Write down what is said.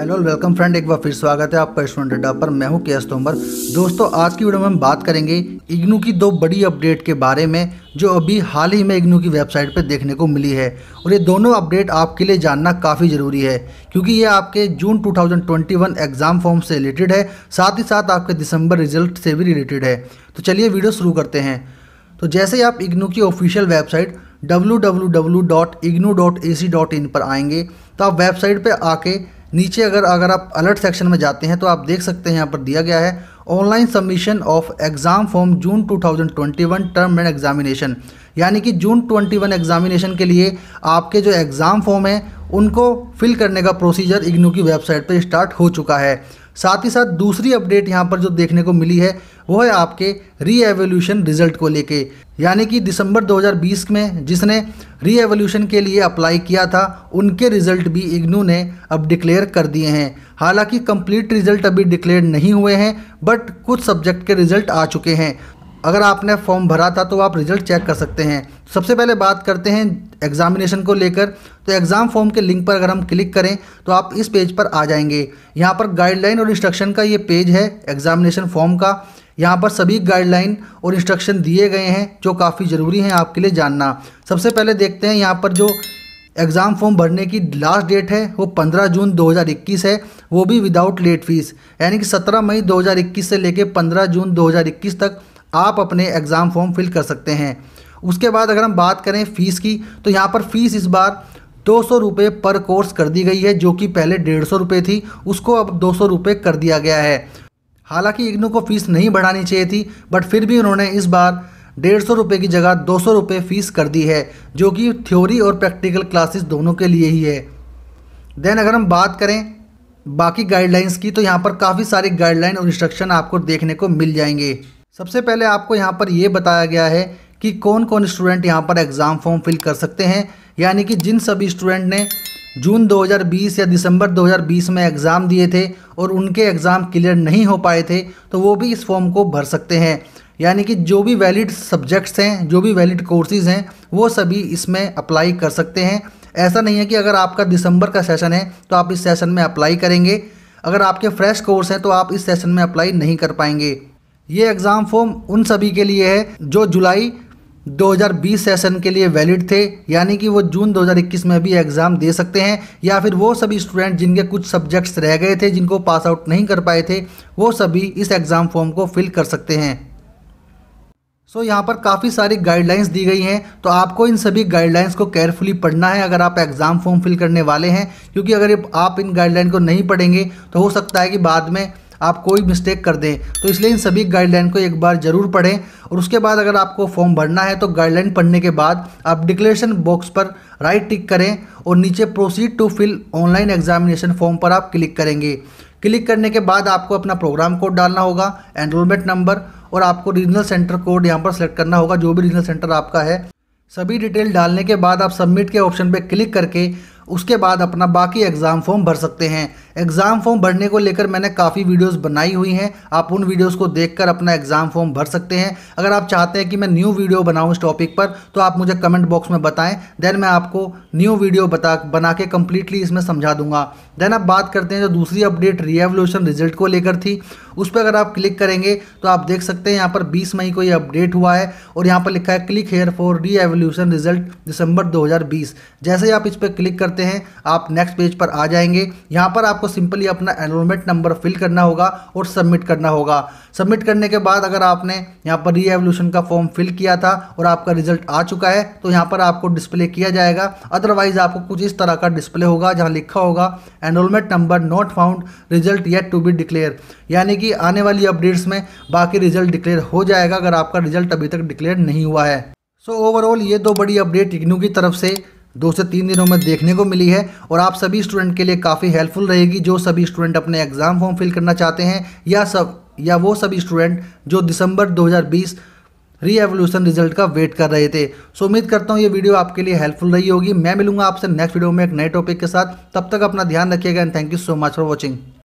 hello welcome friend एक बार फिर स्वागत है आपका स्टूडेंट अड्डा पर मैं हूं के एस तोमर दोस्तों आज की वीडियो में हम बात करेंगे इग्नू की दो बड़ी अपडेट के बारे में जो अभी हाल ही में इग्नू की वेबसाइट पर देखने को मिली है और ये दोनों अपडेट आपके लिए जानना काफ़ी ज़रूरी है क्योंकि ये आपके जून 2021 एग्ज़ाम फॉर्म से रिलेटेड है साथ ही साथ आपके दिसंबर रिजल्ट से भी रिलेटेड है तो चलिए वीडियो शुरू करते हैं तो जैसे ही आप इग्नू की ऑफिशियल वेबसाइट www.ignu.ac.in पर आएंगे तो आप वेबसाइट पर आके नीचे अगर अगर आप अलर्ट सेक्शन में जाते हैं तो आप देख सकते हैं यहाँ पर दिया गया है online submission of exam form June 2021 term end examination यानी कि जून 21 एग्जामिनेशन के लिए आपके जो एग्ज़ाम फॉर्म हैं उनको फिल करने का प्रोसीजर इग्नू की वेबसाइट पर स्टार्ट हो चुका है साथ ही साथ दूसरी अपडेट यहाँ पर जो देखने को मिली है वो है आपके री एवोल्यूशन रिजल्ट को लेके यानी कि दिसंबर 2020 में जिसने री एवोल्यूशन के लिए अप्लाई किया था उनके रिजल्ट भी इग्नू ने अब डिक्लेयर कर दिए हैं हालांकि कंप्लीट रिजल्ट अभी डिक्लेयर नहीं हुए हैं बट कुछ सब्जेक्ट के रिजल्ट आ चुके हैं अगर आपने फॉर्म भरा था तो आप रिजल्ट चेक कर सकते हैं सबसे पहले बात करते हैं एग्जामिनेशन को लेकर तो एग्ज़ाम फॉर्म के लिंक पर अगर हम क्लिक करें तो आप इस पेज पर आ जाएंगे यहाँ पर गाइडलाइन और इंस्ट्रक्शन का ये पेज है एग्जामिनेशन फॉर्म का यहाँ पर सभी गाइडलाइन और इंस्ट्रक्शन दिए गए हैं जो काफ़ी ज़रूरी हैं आपके लिए जानना सबसे पहले देखते हैं यहाँ पर जो एग्ज़ाम फॉर्म भरने की लास्ट डेट है वो 15 जून 2021 है वो भी विदाउट लेट फीस यानी कि 17 मई 2021 से लेके 15 जून 2021 तक आप अपने एग्ज़ाम फॉर्म फिल कर सकते हैं उसके बाद अगर हम बात करें फ़ीस की तो यहाँ पर फ़ीस इस बार दो सौ रुपये पर कोर्स कर दी गई है जो कि पहले डेढ़ सौ रुपये थी उसको अब दो सौ रुपये कर दिया गया है हालांकि इग्नू को फ़ीस नहीं बढ़ानी चाहिए थी बट फिर भी उन्होंने इस बार डेढ़ सौ रुपये की जगह दो सौ रुपये फ़ीस कर दी है जो कि थ्योरी और प्रैक्टिकल क्लासेस दोनों के लिए ही है देन अगर हम बात करें बाकी गाइडलाइंस की तो यहाँ पर काफ़ी सारी गाइडलाइन और इंस्ट्रक्शन आपको देखने को मिल जाएंगे सबसे पहले आपको यहाँ पर ये बताया गया है कि कौन कौन स्टूडेंट यहाँ पर एग्ज़ाम फॉर्म फिल कर सकते हैं यानी कि जिन सभी स्टूडेंट ने जून 2020 या दिसंबर 2020 में एग्ज़ाम दिए थे और उनके एग्ज़ाम क्लियर नहीं हो पाए थे तो वो भी इस फॉर्म को भर सकते हैं यानी कि जो भी वैलिड सब्जेक्ट्स हैं जो भी वैलिड कोर्सेज़ हैं वो सभी इसमें अप्लाई कर सकते हैं ऐसा नहीं है कि अगर आपका दिसंबर का सेशन है तो आप इस सेशन में अप्लाई करेंगे अगर आपके फ्रेश कोर्स हैं तो आप इस सेशन में अप्लाई नहीं कर पाएंगे ये एग्ज़ाम फॉर्म उन सभी के लिए है जो जुलाई 2020 सेशन के लिए वैलिड थे यानी कि वो जून 2021 में भी एग्ज़ाम दे सकते हैं या फिर वो सभी स्टूडेंट जिनके कुछ सब्जेक्ट्स रह गए थे जिनको पास आउट नहीं कर पाए थे वो सभी इस एग्ज़ाम फॉर्म को फिल कर सकते हैं सो so, यहाँ पर काफ़ी सारी गाइडलाइंस दी गई हैं तो आपको इन सभी गाइडलाइंस को केयरफुली पढ़ना है अगर आप एग्ज़ाम फॉर्म फिल करने वाले हैं क्योंकि अगर आप इन गाइडलाइन को नहीं पढ़ेंगे तो हो सकता है कि बाद में आप कोई मिस्टेक कर दें तो इसलिए इन सभी गाइडलाइन को एक बार ज़रूर पढ़ें और उसके बाद अगर आपको फॉर्म भरना है तो गाइडलाइन पढ़ने के बाद आप डिक्लेरेशन बॉक्स पर राइट टिक करें और नीचे proceed to fill online examination form पर आप क्लिक करेंगे क्लिक करने के बाद आपको अपना प्रोग्राम कोड डालना होगा एनरोलमेंट नंबर और आपको रीजनल सेंटर कोड यहाँ पर सेलेक्ट करना होगा जो भी रीजनल सेंटर आपका है सभी डिटेल डालने के बाद आप सबमिट के ऑप्शन पर क्लिक करके उसके बाद अपना बाकी एग्ज़ाम फॉर्म भर सकते हैं एग्ज़ाम फॉर्म भरने को लेकर मैंने काफ़ी वीडियोस बनाई हुई हैं आप उन वीडियोस को देखकर अपना एग्ज़ाम फॉर्म भर सकते हैं अगर आप चाहते हैं कि मैं न्यू वीडियो बनाऊँ इस टॉपिक पर तो आप मुझे कमेंट बॉक्स में बताएं देन मैं आपको न्यू वीडियो बता बना के कम्प्लीटली इसमें समझा दूंगा देन अब बात करते हैं जो दूसरी अपडेट रिएवल्यूशन रिजल्ट को लेकर थी उस पर अगर आप क्लिक करेंगे तो आप देख सकते हैं यहाँ पर बीस मई को ये अपडेट हुआ है और यहाँ पर लिखा है click here for re evaluation result December दो जैसे ही आप इस पर क्लिक करते हैं आप नेक्स्ट पेज पर आ जाएंगे यहाँ पर आप आपको सिंपली अपना एनरोलमेंट नंबर फिल करना होगा और सबमिट करना होगा सबमिट करने के बाद अगर आपने यहाँ पर री का फॉर्म फिल किया था और आपका रिजल्ट आ चुका है तो यहाँ पर आपको डिस्प्ले किया जाएगा अदरवाइज आपको कुछ इस तरह का डिस्प्ले होगा जहाँ लिखा होगा enrolment number not found result yet to be declare यानी कि आने वाली अपडेट्स में बाकी रिजल्ट डिक्लेयर हो जाएगा अगर आपका रिजल्ट अभी तक डिक्लेयर नहीं हुआ है सो so, ओवरऑल ये दो बड़ी अपडेट इग्नू की तरफ से दो से तीन दिनों में देखने को मिली है और आप सभी स्टूडेंट के लिए काफ़ी हेल्पफुल रहेगी जो सभी स्टूडेंट अपने एग्ज़ाम फॉर्म फिल करना चाहते हैं या सब या वो सभी स्टूडेंट जो दिसंबर 2020 री एवोल्यूशन रिजल्ट का वेट कर रहे थे सो उम्मीद करता हूँ ये वीडियो आपके लिए हेल्पफुल रही होगी मैं मिलूंगा आपसे नेक्स्ट वीडियो में एक नए टॉपिक के साथ तब तक अपना ध्यान रखिएगा and thank you so much for watching